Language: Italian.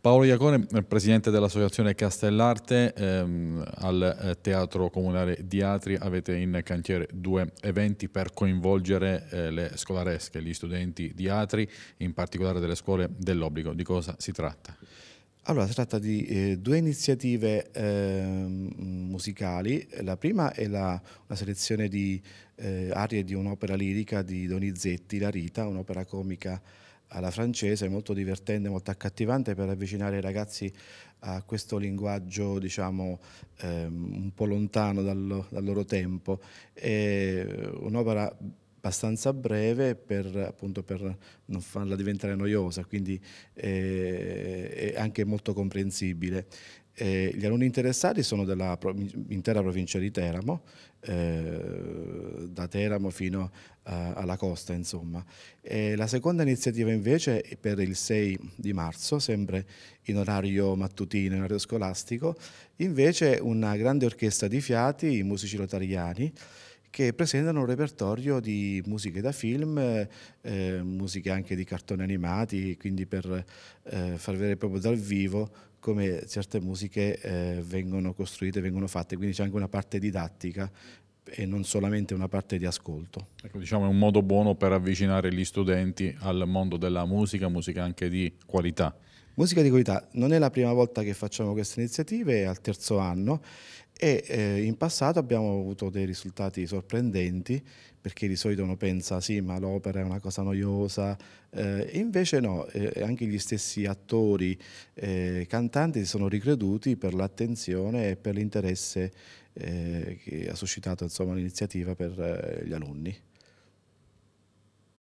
Paolo Iacone, presidente dell'associazione Castellarte, ehm, al eh, Teatro Comunale di Atri avete in cantiere due eventi per coinvolgere eh, le scolaresche, gli studenti di Atri, in particolare delle scuole dell'obbligo. Di cosa si tratta? Allora, si tratta di eh, due iniziative eh, musicali. La prima è la, una selezione di eh, arie di un'opera lirica di Donizetti, La Rita, un'opera comica alla francese, molto divertente, molto accattivante per avvicinare i ragazzi a questo linguaggio diciamo ehm, un po' lontano dal, dal loro tempo. È un'opera abbastanza breve per, appunto, per non farla diventare noiosa, quindi eh, è anche molto comprensibile. Eh, gli alunni interessati sono dell'intera provincia di Teramo, eh, da Teramo fino a, alla costa insomma. E la seconda iniziativa invece è per il 6 di marzo, sempre in orario mattutino, in orario scolastico, invece una grande orchestra di fiati, i musici lotariani, che presentano un repertorio di musiche da film, eh, musiche anche di cartoni animati, quindi per eh, far vedere proprio dal vivo come certe musiche eh, vengono costruite, vengono fatte, quindi c'è anche una parte didattica e non solamente una parte di ascolto. Ecco, diciamo è un modo buono per avvicinare gli studenti al mondo della musica, musica anche di qualità. Musica di qualità non è la prima volta che facciamo queste iniziative, è al terzo anno e eh, in passato abbiamo avuto dei risultati sorprendenti perché di solito uno pensa sì ma l'opera è una cosa noiosa eh, invece no, eh, anche gli stessi attori, eh, cantanti si sono ricreduti per l'attenzione e per l'interesse eh, che ha suscitato l'iniziativa per eh, gli alunni.